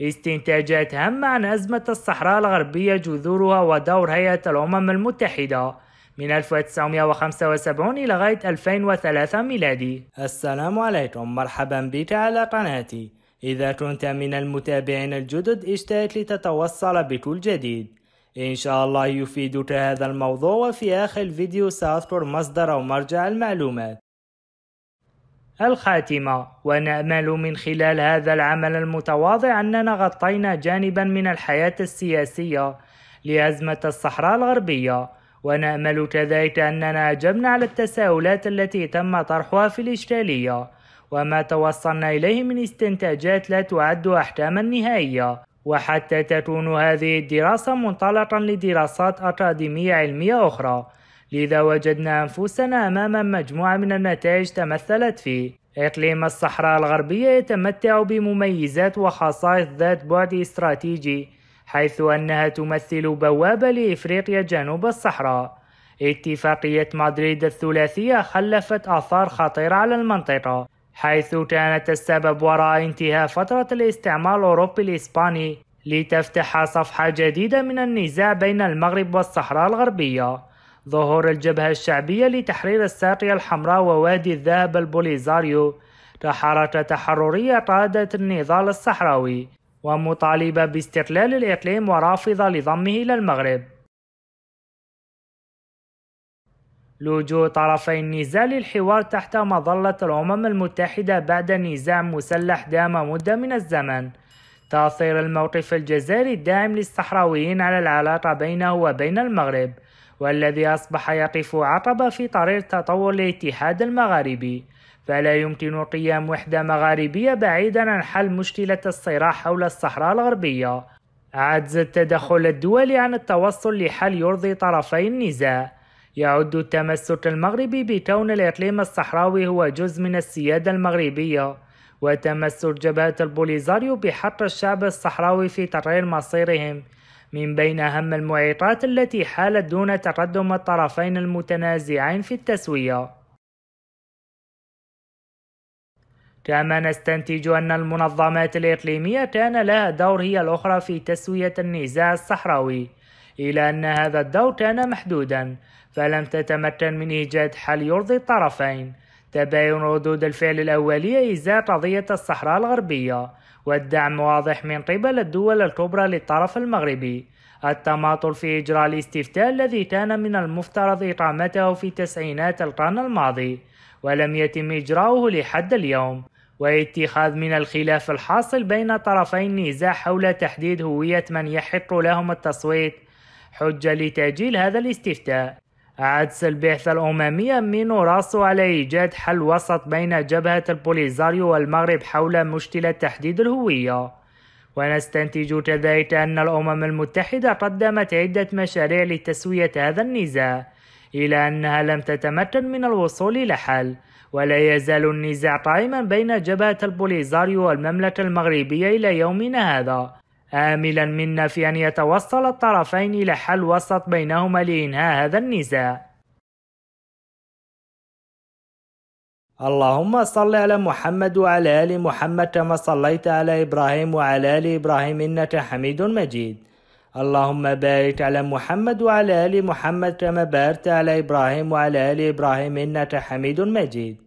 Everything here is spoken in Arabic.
استنتاجات هامة عن أزمة الصحراء الغربية جذورها ودور هيئة الأمم المتحدة من 1975 إلى غاية 2003 ميلادي السلام عليكم مرحبا بك على قناتي إذا كنت من المتابعين الجدد اشترك لتتوصل بكل جديد إن شاء الله يفيدك هذا الموضوع وفي آخر الفيديو سأذكر مصدر أو مرجع المعلومات الخاتمة ونأمل من خلال هذا العمل المتواضع أننا غطينا جانبا من الحياة السياسية لأزمة الصحراء الغربية ونأمل كذلك أننا أجبنا على التساؤلات التي تم طرحها في الإشكالية وما توصلنا إليه من استنتاجات لا تعد أحكاما نهائية وحتى تكون هذه الدراسة منطلقا لدراسات أكاديمية علمية أخرى لذا وجدنا أنفسنا أمام مجموعة من النتائج تمثلت في إقليم الصحراء الغربية يتمتع بمميزات وخصائص ذات بعد استراتيجي حيث أنها تمثل بوابة لإفريقيا جنوب الصحراء اتفاقية مدريد الثلاثية خلفت آثار خطيرة على المنطقة حيث كانت السبب وراء انتهاء فترة الاستعمار الأوروبي الإسباني لتفتح صفحة جديدة من النزاع بين المغرب والصحراء الغربية ظهور الجبهة الشعبية لتحرير الساقية الحمراء ووادي الذهب البوليزاريو كحركة تحررية قادة النضال الصحراوي ومطالبة باستقلال الإقليم ورافضة لضمه إلى المغرب لجوء طرفي النزاع للحوار تحت مظلة الأمم المتحدة بعد نزاع مسلح دام مدة من الزمن تأثير الموقف الجزائري الداعم للصحراويين على العلاقة بينه وبين المغرب والذي أصبح يقف عقبة في طريق تطور الاتحاد المغاربي فلا يمكن قيام وحدة مغاربية بعيدا عن حل مشكلة الصراع حول الصحراء الغربية عجز التدخل الدولي عن التوصل لحل يرضي طرفي النزاع يعد التمسك المغربي بكون الإقليم الصحراوي هو جزء من السيادة المغربية وتمسك جبهة البوليزاريو بحق الشعب الصحراوي في تقرير مصيرهم من بين أهم المعيقات التي حالت دون تقدم الطرفين المتنازعين في التسوية كما نستنتج أن المنظمات الإقليمية كان لها دور هي الأخرى في تسوية النزاع الصحراوي إلى أن هذا الدور كان محدودا فلم تتمكن من إيجاد حل يرضي الطرفين تباين ردود الفعل الأولية إزاء قضية الصحراء الغربية والدعم واضح من قبل الدول الكبرى للطرف المغربي التماطل في إجراء الاستفتاء الذي كان من المفترض إقامته في تسعينات القرن الماضي ولم يتم إجراؤه لحد اليوم واتخاذ من الخلاف الحاصل بين طرفي النزاع حول تحديد هوية من يحق لهم التصويت حجة لتأجيل هذا الاستفتاء عدس البعثة الأممية مينو راسو على إيجاد حل وسط بين جبهة البوليزاريو والمغرب حول مشكلة تحديد الهوية ونستنتج كذلك أن الأمم المتحدة قدمت عدة مشاريع لتسوية هذا النزاع إلى أنها لم تتمكن من الوصول إلى حل ولا يزال النزاع قائما بين جبهة البوليزاريو والمملكة المغربية إلى يومنا هذا آملا منا في أن يتوصل الطرفين إلى حل وسط بينهما لإنهاء هذا النزاع اللهم صل على محمد وعلى آل محمد كما صليت على إبراهيم وعلى آل إبراهيم إنك حميد مجيد اللهم بارك على محمد وعلى آل محمد كما باركت على إبراهيم وعلى آل إبراهيم إنك حميد مجيد